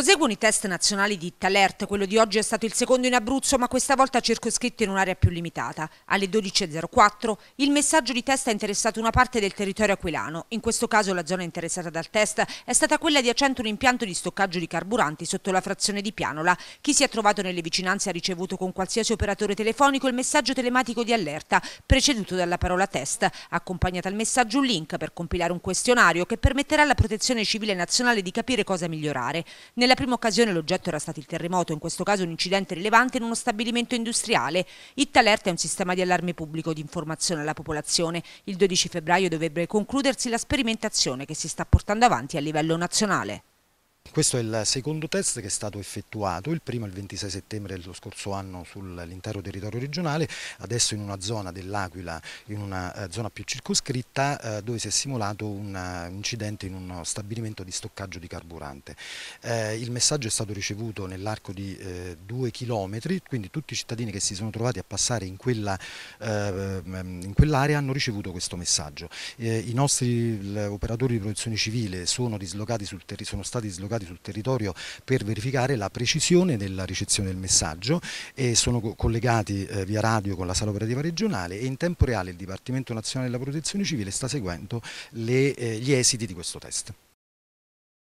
Proseguono i test nazionali di Talert, quello di oggi è stato il secondo in Abruzzo ma questa volta circoscritto in un'area più limitata. Alle 12.04 il messaggio di test ha interessato una parte del territorio aquilano, in questo caso la zona interessata dal test è stata quella di accento un impianto di stoccaggio di carburanti sotto la frazione di Pianola. Chi si è trovato nelle vicinanze ha ricevuto con qualsiasi operatore telefonico il messaggio telematico di allerta, preceduto dalla parola test, accompagnata al messaggio un link per compilare un questionario che permetterà alla protezione civile nazionale di capire cosa migliorare. Nella nella prima occasione l'oggetto era stato il terremoto, in questo caso un incidente rilevante in uno stabilimento industriale. Italert è un sistema di allarme pubblico di informazione alla popolazione. Il 12 febbraio dovrebbe concludersi la sperimentazione che si sta portando avanti a livello nazionale. Questo è il secondo test che è stato effettuato, il primo il 26 settembre dello scorso anno sull'intero territorio regionale, adesso in una zona dell'Aquila, in una eh, zona più circoscritta eh, dove si è simulato eh, un incidente in uno stabilimento di stoccaggio di carburante. il messaggio è stato ricevuto nell'arco di due chilometri, quindi tutti i cittadini che si sono trovati a passare in ehm, quell'area hanno ricevuto questo messaggio. I nostri operatori di protezione civile sono, sono stati dislocati deployati sul territorio per verificare la precisione della ricezione del messaggio e sono collegati eh, via radio con la sala operativa regionale e in tempo reale il Dipartimento Nazionale della Protezione Civile sta seguendo le, eh, gli esiti di questo test.